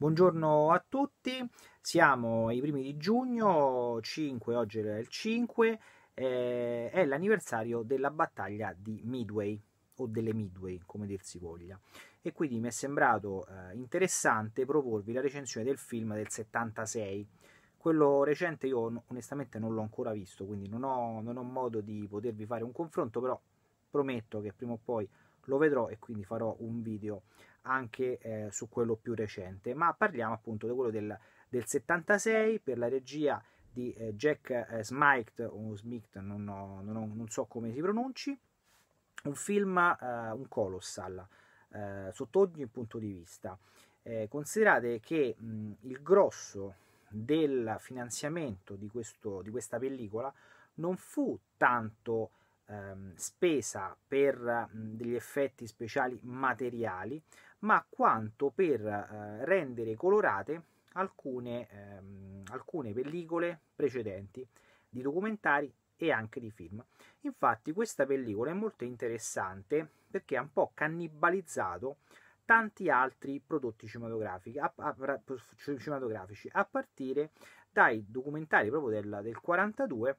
Buongiorno a tutti, siamo i primi di giugno, 5, oggi è il 5, eh, è l'anniversario della battaglia di Midway o delle Midway, come dir si voglia. E quindi mi è sembrato eh, interessante proporvi la recensione del film del 76. Quello recente io onestamente non l'ho ancora visto, quindi non ho, non ho modo di potervi fare un confronto, però prometto che prima o poi lo vedrò e quindi farò un video anche eh, su quello più recente, ma parliamo appunto di quello del, del 76 per la regia di eh, Jack eh, Smiked, o Smith, non, ho, non, ho, non, so come si pronunci, un film, eh, un colossal, eh, sotto ogni punto di vista. Eh, considerate che mh, il grosso del finanziamento di, questo, di questa pellicola non fu tanto ehm, spesa per mh, degli effetti speciali materiali, ma quanto per eh, rendere colorate alcune, ehm, alcune pellicole precedenti di documentari e anche di film. Infatti questa pellicola è molto interessante perché ha un po' cannibalizzato tanti altri prodotti cinematografici, a, a, cinematografici, a partire dai documentari proprio del, del 42,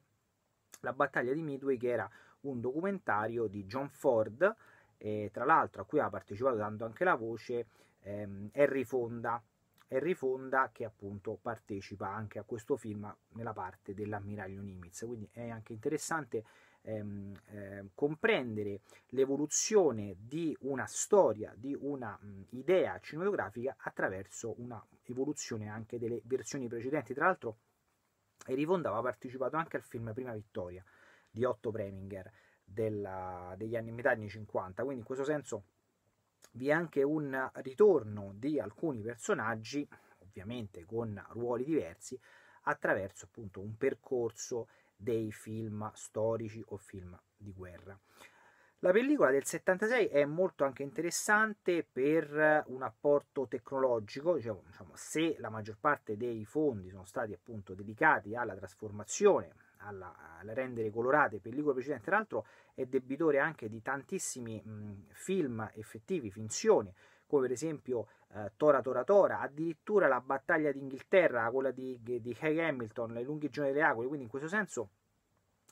la battaglia di Midway che era un documentario di John Ford, eh, tra l'altro a cui ha partecipato dando anche la voce ehm, Harry Fonda. Harry Fonda che appunto partecipa anche a questo film nella parte dell'ammiraglio Nimitz, quindi è anche interessante Ehm, ehm, comprendere l'evoluzione di una storia, di una mh, idea cinematografica attraverso una evoluzione anche delle versioni precedenti. Tra l'altro, Erifonda aveva partecipato anche al film Prima Vittoria, di Otto Preminger della, degli anni metà anni 50, quindi in questo senso vi è anche un ritorno di alcuni personaggi, ovviamente con ruoli diversi, attraverso appunto un percorso dei film storici o film di guerra. La pellicola del 76 è molto anche interessante per un apporto tecnologico, diciamo, diciamo, se la maggior parte dei fondi sono stati appunto dedicati alla trasformazione alla, alla rendere colorate pellicole precedenti, tra l'altro è debitore anche di tantissimi mh, film effettivi, finzioni, come per esempio eh, Tora Tora Tora, addirittura la battaglia d'Inghilterra, quella di, di Hugh Hamilton, le lunghe giorni delle acque, quindi in questo senso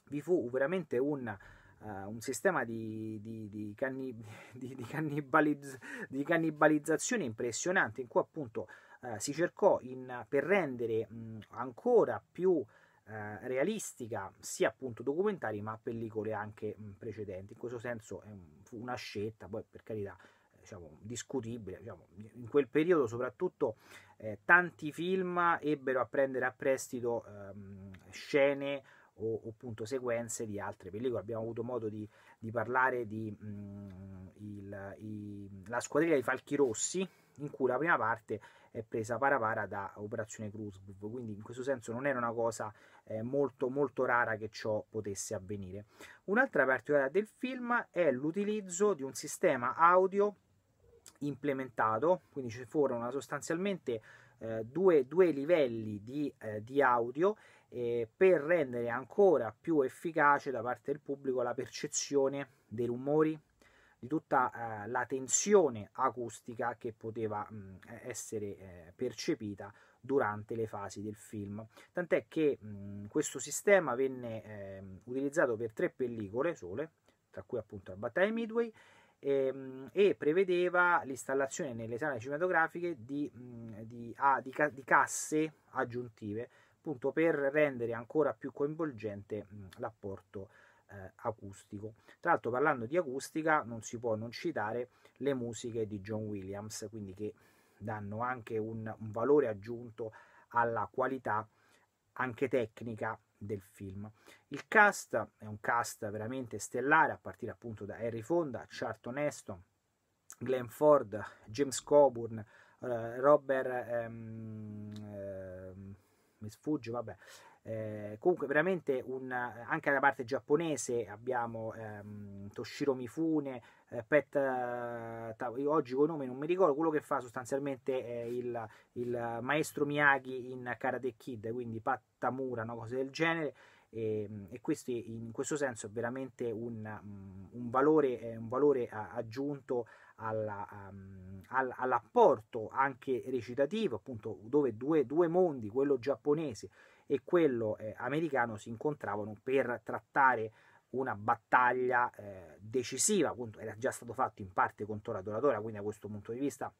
vi fu veramente un, uh, un sistema di, di, di, canni, cannibalizz- di, cannibalizzazione impressionante in cui appunto uh, si cercò in, per rendere mh, ancora più eh, realistica, sia appunto documentari, ma pellicole anche mh, precedenti. In questo senso è un, una scelta, poi per carità, eh, diciamo, discutibile. Diciamo, in quel periodo soprattutto eh, tanti film ebbero a prendere a prestito ehm, scene o, o appunto sequenze di altre pellicole. Abbiamo avuto modo di, di parlare di mh, mm, il, i, la squadriglia dei Falchi Rossi, in cui la prima parte è presa para para da Operazione Cruzbub, quindi in questo senso non era una cosa eh, molto molto rara che ciò potesse avvenire. Un'altra particolarità del film è l'utilizzo di un sistema audio implementato, quindi ci furono sostanzialmente eh, due, due, livelli di, eh, di audio eh, per rendere ancora più efficace da parte del pubblico la percezione dei rumori, di tutta eh, la tensione acustica che poteva mh, mm, essere eh, percepita durante le fasi del film. Tant'è che mh, mm, questo sistema venne eh, utilizzato per tre pellicole sole, tra cui appunto la battaglia Midway, ehm, e prevedeva l'installazione nelle sale cinematografiche di, mm, di, ah, di, di casse aggiuntive appunto per rendere ancora più coinvolgente l'apporto eh, acustico. Tra l'altro parlando di acustica non si può non citare le musiche di John Williams, quindi che danno anche un, un valore aggiunto alla qualità anche tecnica del film. Il cast è un cast veramente stellare, a partire appunto da Harry Fonda, Charlton Heston, Glenn Ford, James Coburn, eh, Robert ehm, eh, mi sfugge, vabbè. Eh, comunque veramente un, anche da parte giapponese abbiamo ehm, Toshiro Mifune, eh, Pet, eh, oggi con nome non mi ricordo, quello che fa sostanzialmente eh, il, il, maestro Miyagi in Karate Kid, quindi Pattamura, una cose del genere. E, ehm, e questo in questo senso è veramente un, mm, un valore, eh, un valore aggiunto alla, um, ehm, all, all'apporto anche recitativo, appunto dove due, due mondi, quello giapponese e quello eh, americano, si incontravano per trattare una battaglia eh, decisiva, appunto era già stato fatto in parte con Tora Doradora, quindi da questo punto di vista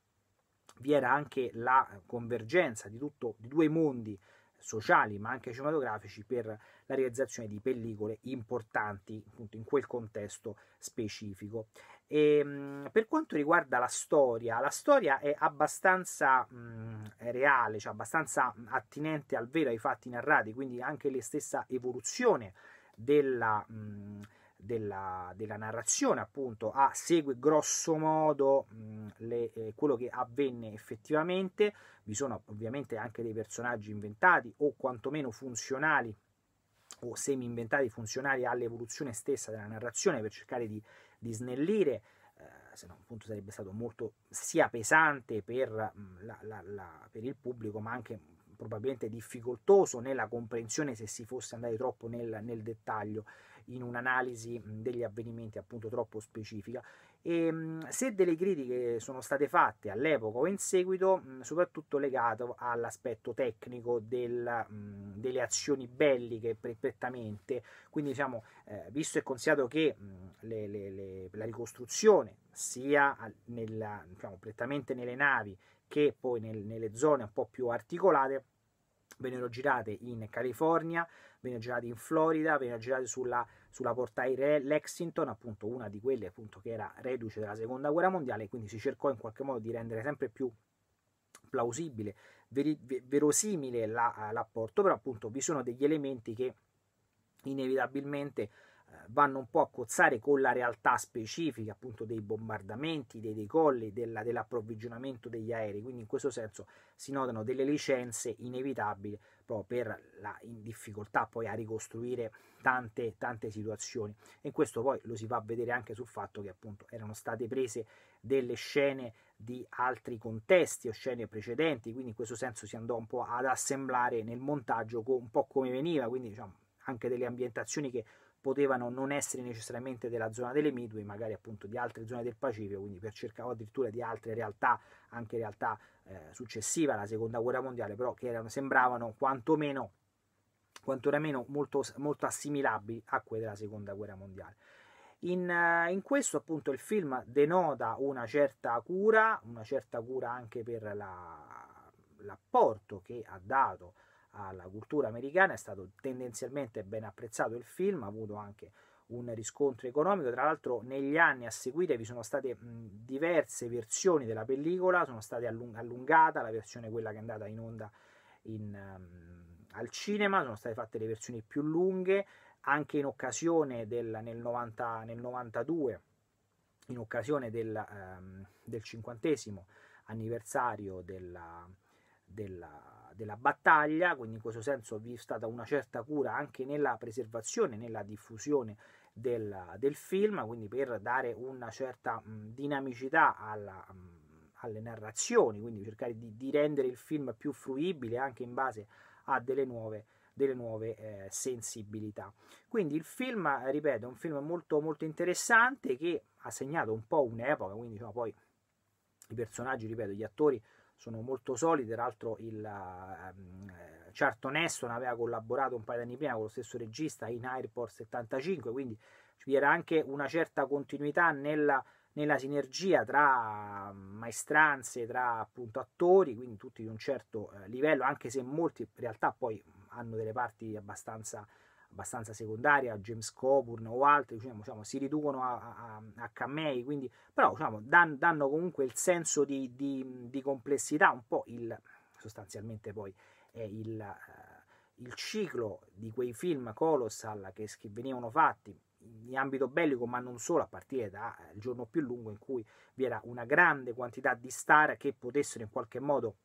vi era anche la eh, convergenza di, tutto, di due mondi sociali ma anche cinematografici per la realizzazione di pellicole importanti appunto in quel contesto specifico. E, ehm, per quanto riguarda la storia, la storia è abbastanza mh, mm, reale, cioè abbastanza mm, attinente al vero ai fatti narrati, quindi anche la stessa evoluzione della, mh, mm, della, della narrazione, appunto, ha, segue grosso modo mh, le, eh, quello che avvenne effettivamente. Vi sono ovviamente anche dei personaggi inventati o quantomeno funzionali o semi-inventati funzionali all'evoluzione stessa della narrazione per cercare di, di snellire eh, se no appunto sarebbe stato molto sia pesante per, la, la, la, per, il pubblico ma anche probabilmente difficoltoso nella comprensione se si fosse andati troppo nel, nel dettaglio in un'analisi degli avvenimenti appunto troppo specifica. E, ehm, se delle critiche sono state fatte all'epoca o in seguito, soprattutto legato all'aspetto tecnico del, delle azioni belliche prettamente, quindi diciamo, eh, visto e considerato che le, le, le, la ricostruzione sia nella, diciamo, prettamente nelle navi che poi nel, nelle zone un po' più articolate, vennero girate in California, vennero girate in Florida, vennero girate sulla, sulla portaerei Lexington, appunto una di quelle appunto, che era reduce della seconda guerra mondiale, quindi si cercò in qualche modo di rendere sempre più plausibile, veri, verosimile la, l'apporto, però appunto vi sono degli elementi che inevitabilmente eh, vanno un po' a cozzare con la realtà specifica appunto dei bombardamenti, dei decolli, della, dell'approvvigionamento degli aerei, quindi in questo senso si notano delle licenze inevitabili proprio per la difficoltà poi a ricostruire tante, tante situazioni e questo poi lo si fa vedere anche sul fatto che appunto erano state prese delle scene di altri contesti o scene precedenti, quindi in questo senso si andò un po' ad assemblare nel montaggio un po' come veniva, quindi diciamo anche delle ambientazioni che potevano non essere necessariamente della zona delle Midway, magari appunto di altre zone del Pacifico, quindi per cercare addirittura di altre realtà, anche realtà eh, successive alla seconda guerra mondiale, però che erano, sembravano quantomeno, quantomeno molto, molto assimilabili a quelle della seconda guerra mondiale. In, eh, in, questo appunto il film denota una certa cura, una certa cura anche per la, l'apporto che ha dato alla cultura americana, è stato tendenzialmente ben apprezzato il film, ha avuto anche un riscontro economico. Tra l'altro, negli anni a seguire vi sono state diverse versioni della pellicola, sono state allung- allungate la versione quella che è andata in onda in, um, al cinema, sono state fatte le versioni più lunghe, anche in occasione del nel 90, nel 92, in occasione del, um, del cinquantesimo anniversario della, della della battaglia, quindi in questo senso vi è stata una certa cura anche nella preservazione, nella diffusione del, del film, quindi per dare una certa mh, dinamicità alla, mh, alle narrazioni, quindi cercare di, di, rendere il film più fruibile anche in base a delle nuove delle nuove eh, sensibilità. Quindi il film, ripeto, è un film molto, molto interessante che ha segnato un po' un'epoca, quindi diciamo, poi i personaggi, ripeto, gli attori sono molto solide, tra l'altro il ehm, eh, Charlton Heston aveva collaborato un paio di anni prima con lo stesso regista in Airport 75, quindi vi era anche una certa continuità nella, nella sinergia tra maestranze, tra appunto attori, quindi tutti di un certo eh, livello, anche se molti in realtà poi hanno delle parti abbastanza abbastanza secondaria, James Coburn o altri, diciamo, diciamo, si riducono a, a, a, camei, quindi, però diciamo, dan, danno comunque il senso di, di, di, complessità, un po' il, sostanzialmente poi è il, uh, il ciclo di quei film colossal che, che venivano fatti in ambito bellico, ma non solo, a partire dal eh, giorno più lungo in cui vi era una grande quantità di star che potessero in qualche modo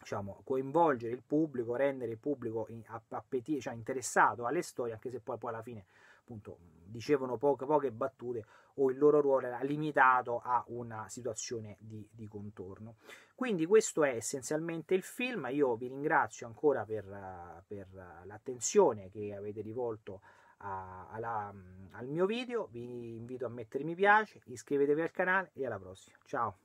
diciamo, coinvolgere il pubblico, rendere il pubblico appetito, cioè interessato alle storie, anche se poi, poi alla fine appunto, dicevano poche, poche, battute o il loro ruolo era limitato a una situazione di, di, contorno. Quindi questo è essenzialmente il film, io vi ringrazio ancora per, per l'attenzione che avete rivolto a, alla, al mio video, vi invito a mettere mi piace, iscrivetevi al canale e alla prossima, ciao!